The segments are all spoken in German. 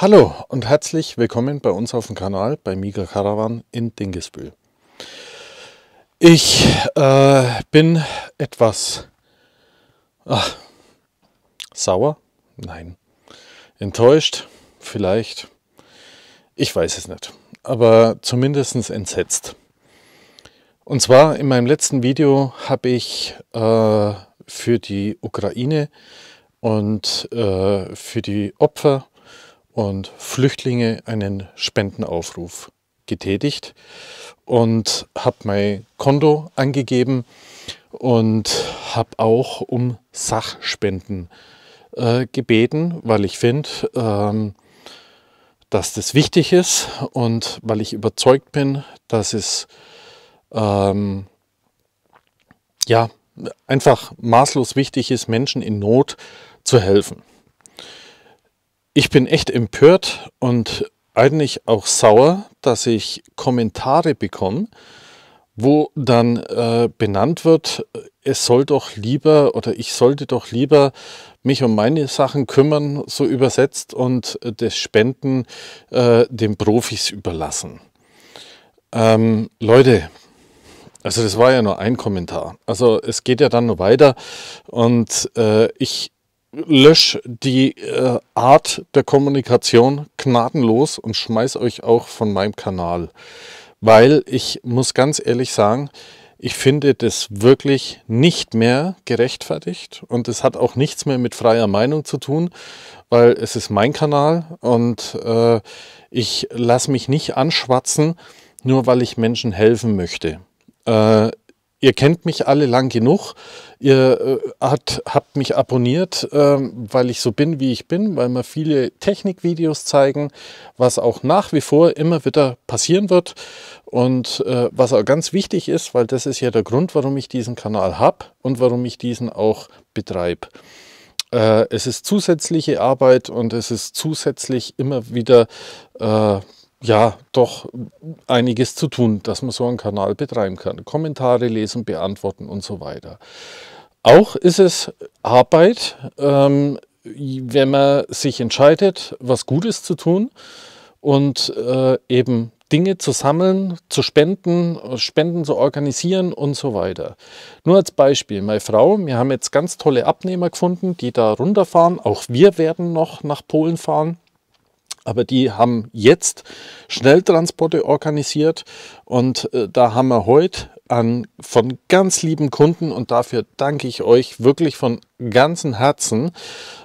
Hallo und herzlich willkommen bei uns auf dem Kanal bei Miga Caravan in Dingesbühl. Ich äh, bin etwas ach, sauer, nein, enttäuscht, vielleicht, ich weiß es nicht, aber zumindest entsetzt. Und zwar in meinem letzten Video habe ich äh, für die Ukraine und äh, für die Opfer und Flüchtlinge einen Spendenaufruf getätigt und habe mein Konto angegeben und habe auch um Sachspenden äh, gebeten, weil ich finde, ähm, dass das wichtig ist und weil ich überzeugt bin, dass es ähm, ja einfach maßlos wichtig ist, Menschen in Not zu helfen. Ich bin echt empört und eigentlich auch sauer, dass ich Kommentare bekomme, wo dann äh, benannt wird, es soll doch lieber oder ich sollte doch lieber mich um meine Sachen kümmern, so übersetzt, und das Spenden äh, den Profis überlassen. Ähm, Leute, also das war ja nur ein Kommentar. Also es geht ja dann nur weiter und äh, ich lösch die äh, Art der Kommunikation gnadenlos und schmeiß euch auch von meinem Kanal. Weil ich muss ganz ehrlich sagen, ich finde das wirklich nicht mehr gerechtfertigt und es hat auch nichts mehr mit freier Meinung zu tun, weil es ist mein Kanal und äh, ich lasse mich nicht anschwatzen, nur weil ich Menschen helfen möchte. Äh, ihr kennt mich alle lang genug. Ihr äh, hat, habt mich abonniert, ähm, weil ich so bin, wie ich bin, weil mir viele Technikvideos zeigen, was auch nach wie vor immer wieder passieren wird und äh, was auch ganz wichtig ist, weil das ist ja der Grund, warum ich diesen Kanal habe und warum ich diesen auch betreibe. Äh, es ist zusätzliche Arbeit und es ist zusätzlich immer wieder äh, ja, doch einiges zu tun, dass man so einen Kanal betreiben kann. Kommentare lesen, beantworten und so weiter. Auch ist es Arbeit, ähm, wenn man sich entscheidet, was Gutes zu tun und äh, eben Dinge zu sammeln, zu spenden, Spenden zu organisieren und so weiter. Nur als Beispiel, meine Frau, wir haben jetzt ganz tolle Abnehmer gefunden, die da runterfahren. Auch wir werden noch nach Polen fahren aber die haben jetzt Schnelltransporte organisiert und äh, da haben wir heute an, von ganz lieben Kunden und dafür danke ich euch wirklich von ganzem Herzen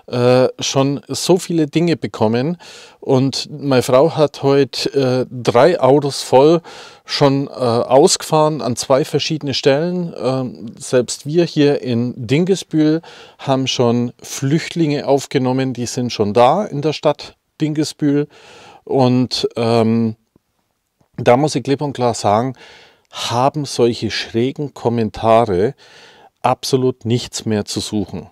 äh, schon so viele Dinge bekommen. Und meine Frau hat heute äh, drei Autos voll schon äh, ausgefahren an zwei verschiedene Stellen. Ähm, selbst wir hier in Dingesbühl haben schon Flüchtlinge aufgenommen, die sind schon da in der Stadt Dingesbühl. Und ähm, da muss ich klipp und klar sagen, haben solche schrägen Kommentare absolut nichts mehr zu suchen.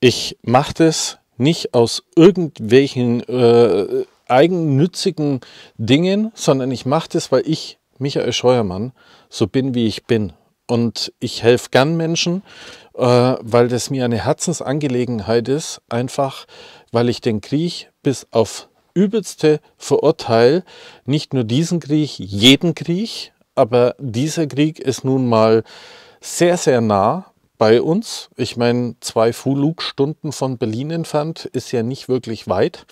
Ich mache das nicht aus irgendwelchen äh, eigennützigen Dingen, sondern ich mache das, weil ich, Michael Scheuermann, so bin, wie ich bin. Und ich helfe gern Menschen. Äh, weil das mir eine Herzensangelegenheit ist, einfach weil ich den Krieg bis auf übelste verurteile. Nicht nur diesen Krieg, jeden Krieg, aber dieser Krieg ist nun mal sehr, sehr nah bei uns. Ich meine, zwei Flugstunden von Berlin entfernt ist ja nicht wirklich weit.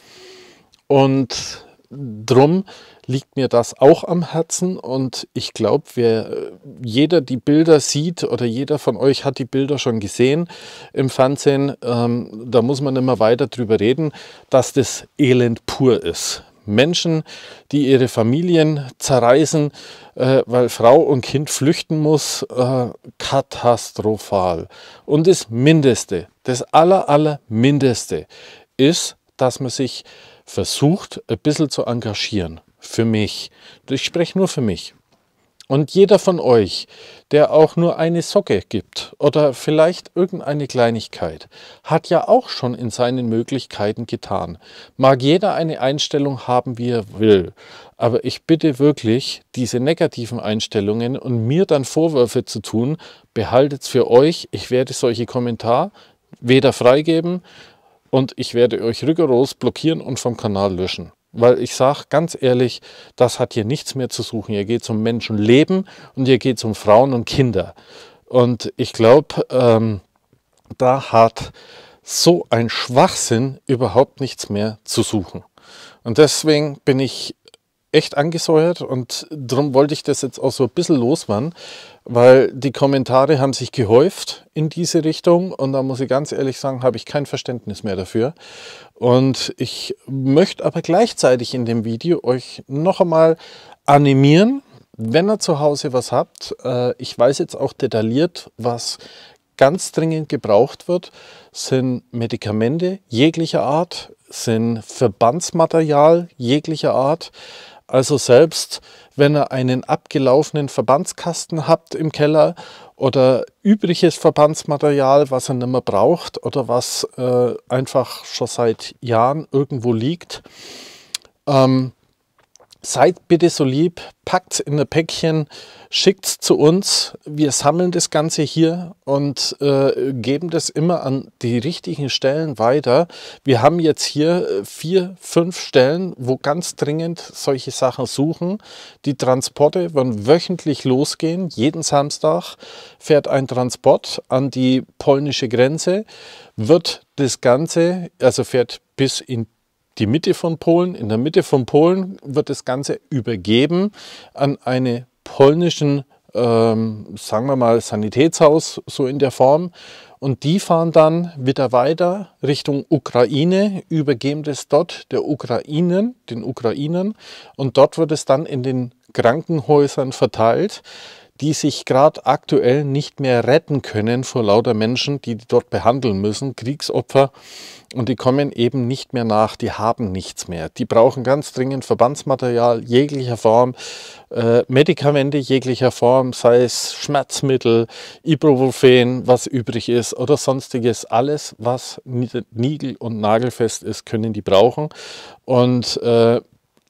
Und drum liegt mir das auch am Herzen und ich glaube, wer äh, jeder die Bilder sieht oder jeder von euch hat die Bilder schon gesehen im Fernsehen, ähm, da muss man immer weiter drüber reden, dass das Elend pur ist. Menschen, die ihre Familien zerreißen, äh, weil Frau und Kind flüchten muss, äh, katastrophal. Und das Mindeste, das aller, aller Mindeste ist, dass man sich versucht, ein bisschen zu engagieren für mich. Ich spreche nur für mich. Und jeder von euch, der auch nur eine Socke gibt oder vielleicht irgendeine Kleinigkeit, hat ja auch schon in seinen Möglichkeiten getan. Mag jeder eine Einstellung haben, wie er will. Aber ich bitte wirklich, diese negativen Einstellungen und mir dann Vorwürfe zu tun, behaltet es für euch. Ich werde solche Kommentare weder freigeben und ich werde euch rigoros blockieren und vom Kanal löschen. Weil ich sage ganz ehrlich, das hat hier nichts mehr zu suchen. Hier geht es um Menschenleben und hier geht es um Frauen und Kinder. Und ich glaube, ähm, da hat so ein Schwachsinn überhaupt nichts mehr zu suchen. Und deswegen bin ich echt angesäuert und darum wollte ich das jetzt auch so ein bisschen loswerden, weil die Kommentare haben sich gehäuft in diese Richtung und da muss ich ganz ehrlich sagen, habe ich kein Verständnis mehr dafür. Und ich möchte aber gleichzeitig in dem Video euch noch einmal animieren, wenn ihr zu Hause was habt. Äh, ich weiß jetzt auch detailliert, was ganz dringend gebraucht wird, sind Medikamente jeglicher Art, sind Verbandsmaterial jeglicher Art. Also selbst wenn ihr einen abgelaufenen Verbandskasten habt im Keller oder übriges Verbandsmaterial, was ihr nicht mehr braucht oder was äh, einfach schon seit Jahren irgendwo liegt, ähm, Seid bitte so lieb, packt's in ein Päckchen, schickt's zu uns. Wir sammeln das Ganze hier und äh, geben das immer an die richtigen Stellen weiter. Wir haben jetzt hier äh, vier, fünf Stellen, wo ganz dringend solche Sachen suchen. Die Transporte werden wöchentlich losgehen. Jeden Samstag fährt ein Transport an die polnische Grenze, wird das Ganze, also fährt bis in die Mitte von Polen. In der Mitte von Polen wird das Ganze übergeben an eine polnischen, ähm, sagen wir mal, Sanitätshaus, so in der Form. Und die fahren dann wieder weiter Richtung Ukraine, übergeben das dort der Ukrainen, den Ukrainern. Und dort wird es dann in den Krankenhäusern verteilt die sich gerade aktuell nicht mehr retten können vor lauter Menschen, die, dort behandeln müssen, Kriegsopfer. Und die kommen eben nicht mehr nach, die haben nichts mehr. Die brauchen ganz dringend Verbandsmaterial jeglicher Form, äh, Medikamente jeglicher Form, sei es Schmerzmittel, Ibuprofen, was übrig ist oder sonstiges. Alles, was niegel- und nagelfest ist, können die brauchen. Und äh,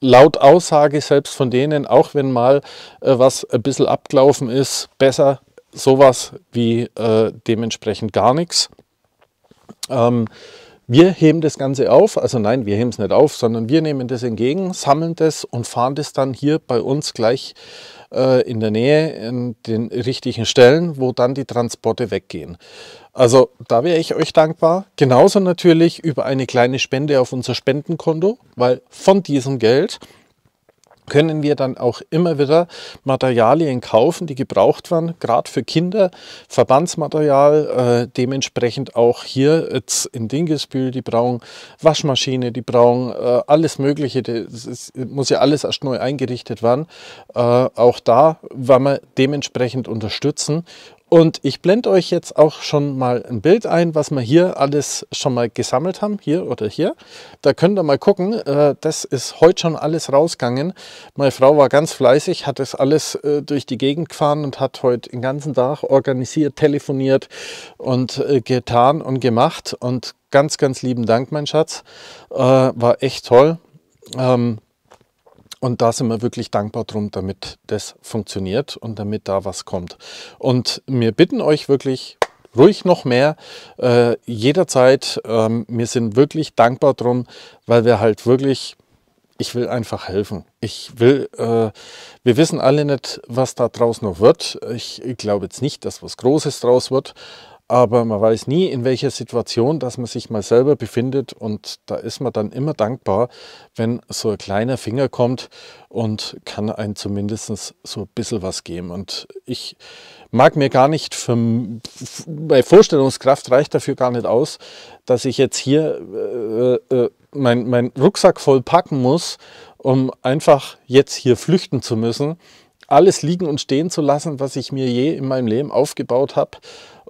laut Aussage selbst von denen, auch wenn mal äh, was ein bisschen abgelaufen ist, besser sowas wie äh, dementsprechend gar nichts. Ähm, wir heben das Ganze auf, also nein, wir heben es nicht auf, sondern wir nehmen das entgegen, sammeln das und fahren das dann hier bei uns gleich äh, in der Nähe in den richtigen Stellen, wo dann die Transporte weggehen. Also da wäre ich euch dankbar. Genauso natürlich über eine kleine Spende auf unser Spendenkonto, weil von diesem Geld können wir dann auch immer wieder Materialien kaufen, die gebraucht werden, gerade für Kinder, Verbandsmaterial, äh, dementsprechend auch hier jetzt in Dingesbühl, die brauchen Waschmaschine, die brauchen äh, alles Mögliche, das ist, muss ja alles erst neu eingerichtet werden. Äh, auch da werden wir dementsprechend unterstützen und ich blende euch jetzt auch schon mal ein Bild ein, was wir hier alles schon mal gesammelt haben, hier oder hier. Da könnt ihr mal gucken, äh, das ist heute schon alles rausgegangen. Meine Frau war ganz fleißig, hat das alles äh, durch die Gegend gefahren und hat heute den ganzen Tag organisiert, telefoniert und äh, getan und gemacht. Und ganz, ganz lieben Dank, mein Schatz. War echt toll. Ähm, und da sind wir wirklich dankbar drum, damit das funktioniert und damit da was kommt. Und wir bitten euch wirklich, ruhig noch mehr, äh, jederzeit. Ähm, wir sind wirklich dankbar drum, weil wir halt wirklich, ich will einfach helfen. Ich will, äh, wir wissen alle nicht, was da draus noch wird. Ich, ich glaube jetzt nicht, dass was Großes draus wird, aber man weiß nie, in welcher Situation, dass man sich mal selber befindet und da ist man dann immer dankbar, wenn so ein kleiner Finger kommt und kann einem zumindest so ein bisschen was geben. Und ich mag mir gar nicht, für, meine Vorstellungskraft reicht dafür gar nicht aus, dass ich jetzt hier äh, äh, meinen mein Rucksack voll packen muss, um einfach jetzt hier flüchten zu müssen alles liegen und stehen zu lassen, was ich mir je in meinem Leben aufgebaut habe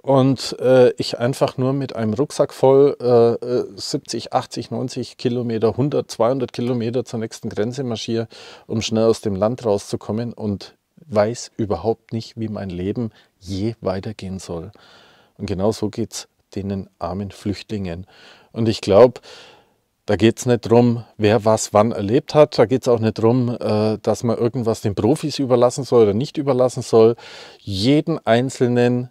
und äh, ich einfach nur mit einem Rucksack voll äh, 70, 80, 90 Kilometer, 100, 200 Kilometer zur nächsten Grenze marschiere, um schnell aus dem Land rauszukommen und weiß überhaupt nicht, wie mein Leben je weitergehen soll. Und genau so geht es denen armen Flüchtlingen. Und ich glaube, da geht es nicht darum, wer was wann erlebt hat. Da geht es auch nicht darum, äh, dass man irgendwas den Profis überlassen soll oder nicht überlassen soll. Jeden einzelnen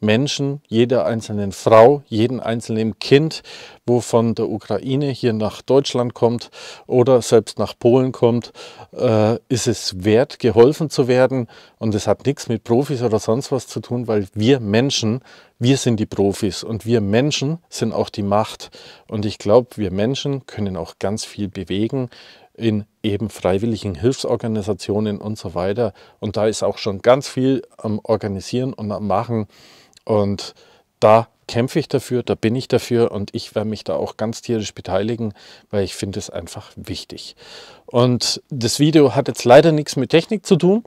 Menschen, jeder einzelnen Frau, jeden einzelnen Kind, wo von der Ukraine hier nach Deutschland kommt oder selbst nach Polen kommt, äh, ist es wert, geholfen zu werden. Und es hat nichts mit Profis oder sonst was zu tun, weil wir Menschen, wir sind die Profis und wir Menschen sind auch die Macht. Und ich glaube, wir Menschen können auch ganz viel bewegen in eben freiwilligen Hilfsorganisationen und so weiter. Und da ist auch schon ganz viel am Organisieren und am Machen. Und da kämpfe ich dafür, da bin ich dafür und ich werde mich da auch ganz tierisch beteiligen, weil ich finde es einfach wichtig. Und das Video hat jetzt leider nichts mit Technik zu tun,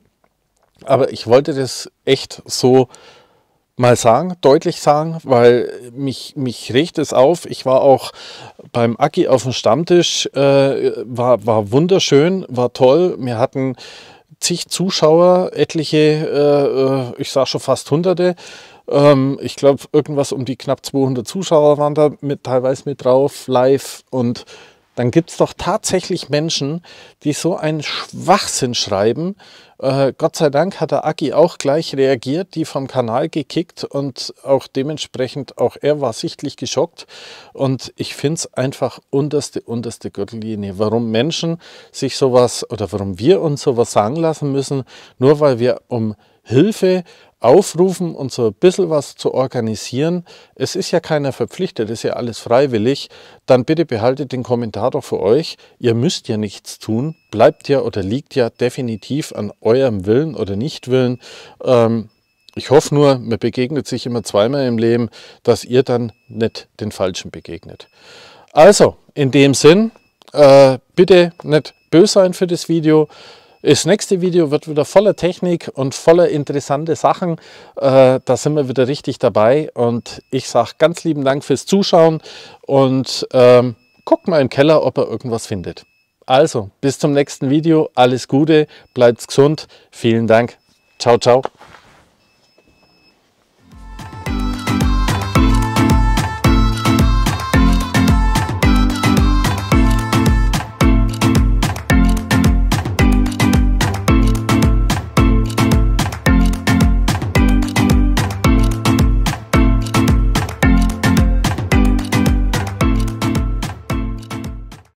aber ich wollte das echt so mal sagen, deutlich sagen, weil mich, mich regt es auf. Ich war auch beim Aki auf dem Stammtisch, äh, war, war wunderschön, war toll. Wir hatten zig Zuschauer, etliche, äh, äh, ich sag schon fast hunderte. Ähm, ich glaube, irgendwas um die knapp 200 Zuschauer waren da mit, teilweise mit drauf, live. Und dann gibt es doch tatsächlich Menschen, die so einen Schwachsinn schreiben. Äh, Gott sei Dank hat der Aki auch gleich reagiert, die vom Kanal gekickt und auch dementsprechend, auch er war sichtlich geschockt. Und ich finde es einfach unterste, unterste Gürtellinie, warum Menschen sich sowas oder warum wir uns sowas sagen lassen müssen, nur weil wir um Hilfe aufrufen und so ein bisschen was zu organisieren. Es ist ja keiner verpflichtet, ist ja alles freiwillig. Dann bitte behaltet den Kommentar doch für euch. Ihr müsst ja nichts tun, bleibt ja oder liegt ja definitiv an eurem Willen oder Nichtwillen. Ähm, ich hoffe nur, mir begegnet sich immer zweimal im Leben, dass ihr dann nicht den Falschen begegnet. Also, in dem Sinn, äh, bitte nicht böse sein für das Video. Das nächste Video wird wieder voller Technik und voller interessante Sachen. Äh, da sind wir wieder richtig dabei und ich sage ganz lieben Dank fürs Zuschauen und ähm, guckt mal im Keller, ob er irgendwas findet. Also, bis zum nächsten Video. Alles Gute, bleibt gesund. Vielen Dank. Ciao, ciao.